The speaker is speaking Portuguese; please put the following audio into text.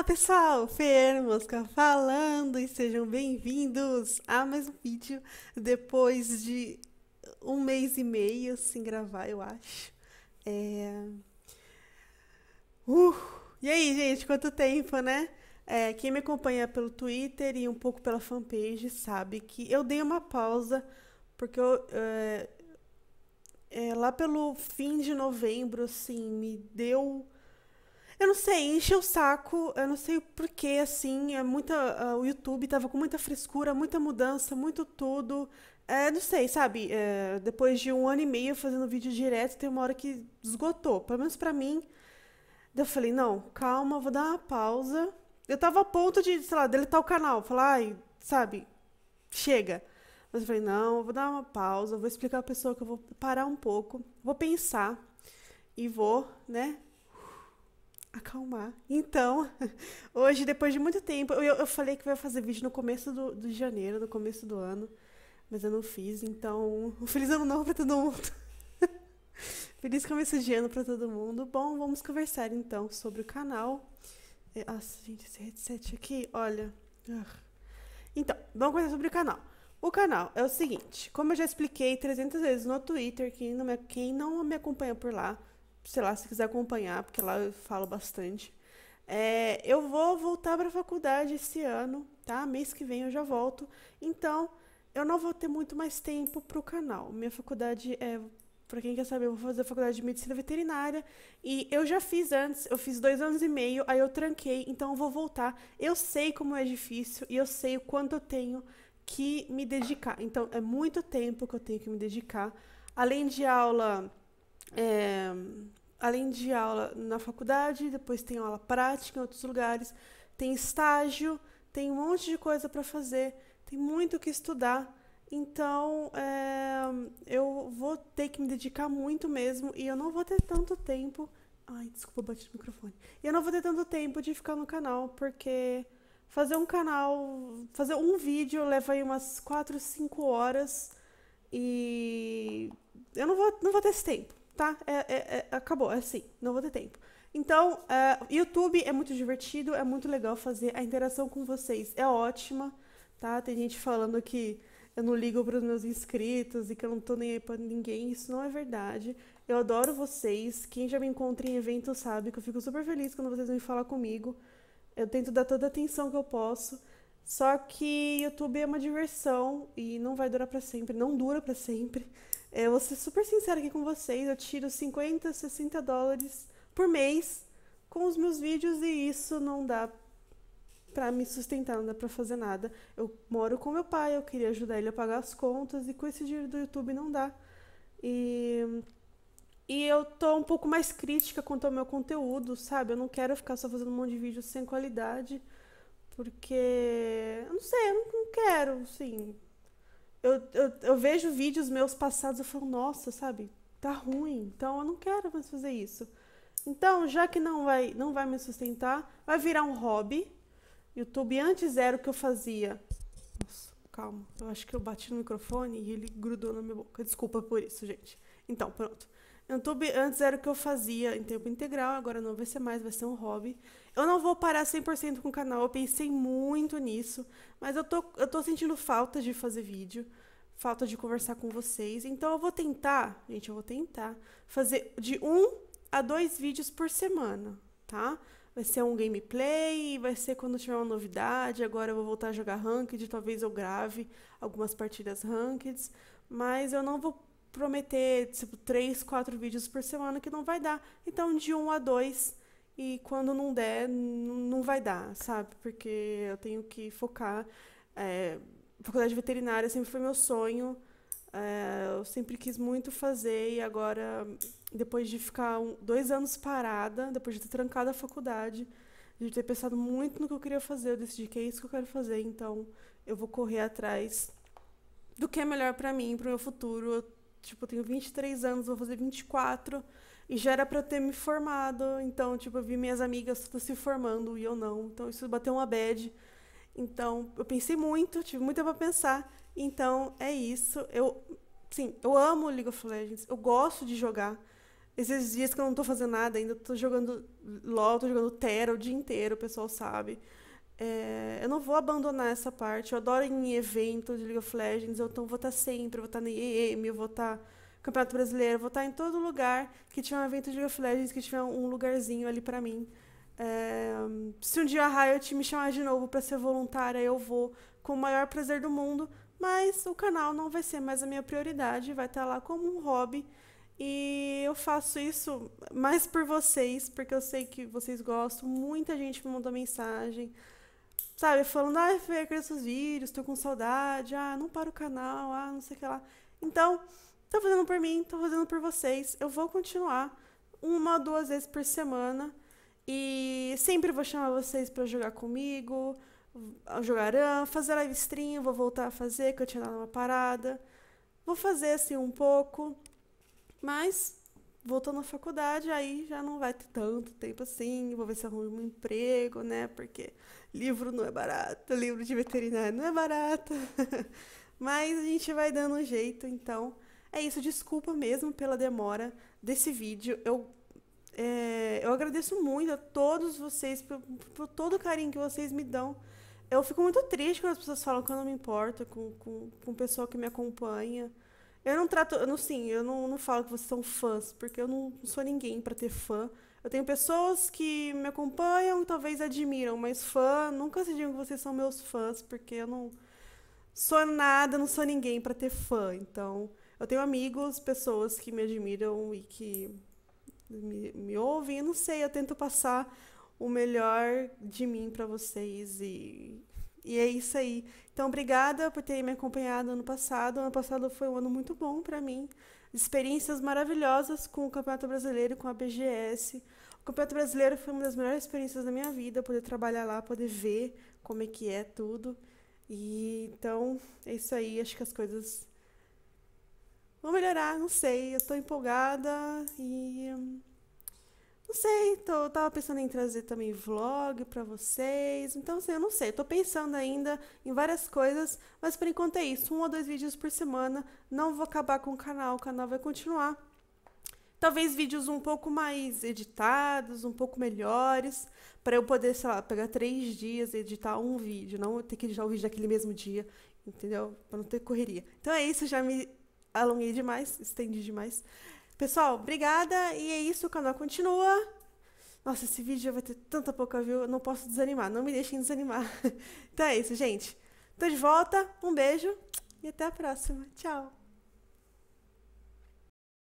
Fala pessoal, Fer Mosca falando e sejam bem-vindos a mais um vídeo depois de um mês e meio sem gravar, eu acho. É... Uh, e aí, gente, quanto tempo, né? É, quem me acompanha pelo Twitter e um pouco pela fanpage sabe que eu dei uma pausa porque eu, é, é, lá pelo fim de novembro, assim, me deu eu não sei, encheu o saco, eu não sei o porquê, assim, é muita, uh, o YouTube tava com muita frescura, muita mudança, muito tudo. É, não sei, sabe, é, depois de um ano e meio fazendo vídeo direto, tem uma hora que esgotou, pelo menos para mim. eu falei, não, calma, vou dar uma pausa. Eu tava a ponto de, sei lá, deletar o canal, falar, ai, sabe, chega. Mas eu falei, não, vou dar uma pausa, vou explicar a pessoa que eu vou parar um pouco, vou pensar e vou, né, acalmar. Então, hoje, depois de muito tempo, eu, eu falei que eu ia fazer vídeo no começo do, de janeiro, no começo do ano, mas eu não fiz. Então, um feliz ano novo pra todo mundo. feliz começo de ano pra todo mundo. Bom, vamos conversar então sobre o canal. É, nossa, gente, esse headset aqui, olha. Ah. Então, vamos conversar sobre o canal. O canal é o seguinte, como eu já expliquei 300 vezes no Twitter, quem não me, quem não me acompanha por lá, sei lá, se quiser acompanhar, porque lá eu falo bastante. É, eu vou voltar para a faculdade esse ano, tá? Mês que vem eu já volto. Então, eu não vou ter muito mais tempo para o canal. Minha faculdade é, para quem quer saber, eu vou fazer a faculdade de medicina veterinária e eu já fiz antes, eu fiz dois anos e meio, aí eu tranquei, então eu vou voltar. Eu sei como é difícil e eu sei o quanto eu tenho que me dedicar. Então, é muito tempo que eu tenho que me dedicar. Além de aula é, além de aula na faculdade, depois tem aula prática em outros lugares, tem estágio, tem um monte de coisa para fazer, tem muito que estudar. Então, é, eu vou ter que me dedicar muito mesmo e eu não vou ter tanto tempo. Ai, desculpa, bati no microfone. E eu não vou ter tanto tempo de ficar no canal, porque fazer um canal, fazer um vídeo leva aí umas 4, 5 horas e eu não vou, não vou ter esse tempo tá, é, é, é, acabou, é assim, não vou ter tempo. Então, uh, YouTube é muito divertido, é muito legal fazer a interação com vocês, é ótima, tá? Tem gente falando que eu não ligo para os meus inscritos e que eu não tô nem aí para ninguém, isso não é verdade. Eu adoro vocês, quem já me encontra em eventos sabe que eu fico super feliz quando vocês vêm falar comigo. Eu tento dar toda a atenção que eu posso. Só que YouTube é uma diversão e não vai durar para sempre, não dura para sempre. É, eu vou ser super sincera aqui com vocês, eu tiro 50, 60 dólares por mês com os meus vídeos e isso não dá para me sustentar, não dá para fazer nada. Eu moro com meu pai, eu queria ajudar ele a pagar as contas e com esse dinheiro do YouTube não dá. E e eu tô um pouco mais crítica quanto ao meu conteúdo, sabe? Eu não quero ficar só fazendo um monte de vídeos sem qualidade. Porque, eu não sei, eu não quero, assim. Eu, eu, eu vejo vídeos meus passados e falo, nossa, sabe, tá ruim, então eu não quero mais fazer isso. Então, já que não vai, não vai me sustentar, vai virar um hobby. YouTube antes era o que eu fazia. Nossa, calma. Eu acho que eu bati no microfone e ele grudou na minha boca. Desculpa por isso, gente. Então, pronto. YouTube antes era o que eu fazia em tempo integral, agora não vai ser mais, vai ser um hobby. Eu não vou parar 100% com o canal, eu pensei muito nisso, mas eu tô, eu tô sentindo falta de fazer vídeo, falta de conversar com vocês. Então eu vou tentar, gente, eu vou tentar fazer de um a dois vídeos por semana, tá? Vai ser um gameplay, vai ser quando tiver uma novidade. Agora eu vou voltar a jogar Ranked, talvez eu grave algumas partidas Ranked, mas eu não vou prometer, tipo, três, quatro vídeos por semana que não vai dar. Então, de um a dois. E quando não der, não vai dar, sabe? Porque eu tenho que focar. É, faculdade veterinária sempre foi meu sonho. É, eu sempre quis muito fazer e agora, depois de ficar um, dois anos parada, depois de ter trancado a faculdade, de ter pensado muito no que eu queria fazer, eu decidi que é isso que eu quero fazer, então eu vou correr atrás do que é melhor para mim, para o meu futuro. Eu tipo, eu tenho 23 anos, vou fazer 24. E já era pra ter me formado. Então, tipo, eu vi minhas amigas todas se formando e eu não. Então, isso bateu uma bad. Então, eu pensei muito, tive muito tempo pra pensar. Então, é isso. Eu, sim, eu amo League of Legends. Eu gosto de jogar. Esses dias que eu não tô fazendo nada ainda, tô jogando LOL, tô jogando Terra o dia inteiro, o pessoal sabe. É, eu não vou abandonar essa parte. Eu adoro ir em evento de League of Legends, eu então vou estar tá sempre, vou estar na IEM, eu vou estar tá no tá Campeonato Brasileiro, vou estar em todo lugar que tiver um evento de League of Legends, que tiver um lugarzinho ali para mim. É, se um dia a Riot me chamar de novo para ser voluntária, eu vou com o maior prazer do mundo, mas o canal não vai ser mais a minha prioridade, vai estar lá como um hobby. E eu faço isso mais por vocês, porque eu sei que vocês gostam. Muita gente me mandou mensagem sabe, falando, ah, Fê, queria seus vídeos, tô com saudade, ah, não para o canal, ah, não sei o que lá. Então, tô fazendo por mim, tô fazendo por vocês. Eu vou continuar uma ou duas vezes por semana. E sempre vou chamar vocês para jogar comigo, jogar ah, fazer live stream, vou voltar a fazer, que eu tinha dado uma parada. Vou fazer assim um pouco, mas voltando à faculdade, aí já não vai ter tanto tempo assim, vou ver se arrumo um emprego, né? Porque livro não é barato, livro de veterinário não é barato. Mas a gente vai dando um jeito, então. É isso, desculpa mesmo pela demora desse vídeo. Eu, é, eu agradeço muito a todos vocês por, por, todo o carinho que vocês me dão. Eu fico muito triste quando as pessoas falam que eu não me importo com, com, com pessoal que me acompanha. Eu não trato, eu não, sim, eu não, não falo que vocês são fãs, porque eu não sou ninguém para ter fã. Eu tenho pessoas que me acompanham e talvez admiram, mas fã, nunca se digam que vocês são meus fãs, porque eu não sou nada, não sou ninguém para ter fã. Então, eu tenho amigos, pessoas que me admiram e que me, me ouvem. Eu não sei, eu tento passar o melhor de mim para vocês e, e é isso aí. Então, obrigada por terem me acompanhado ano passado. Ano passado foi um ano muito bom para mim. Experiências maravilhosas com o Campeonato Brasileiro, com a BGS. O Campeonato Brasileiro foi uma das melhores experiências da minha vida, poder trabalhar lá, poder ver como é que é tudo. E então, é isso aí. Acho que as coisas vão melhorar, não sei. Eu estou empolgada e hum, não sei, tô, tava pensando em trazer também vlog para vocês. Então, assim, eu não sei, tô pensando ainda em várias coisas, mas por enquanto é isso, um ou dois vídeos por semana. Não vou acabar com o canal, o canal vai continuar. Talvez vídeos um pouco mais editados, um pouco melhores, para eu poder, sei lá, pegar três dias e editar um vídeo, não ter que editar o vídeo daquele mesmo dia, entendeu? Para não ter correria. Então é isso, já me alonguei demais, estendi demais. Pessoal, obrigada. E é isso, o canal continua. Nossa, esse vídeo vai ter tanta pouca view, eu não posso desanimar, não me deixem desanimar. Então é isso, gente. Tô de volta, um beijo e até a próxima. Tchau!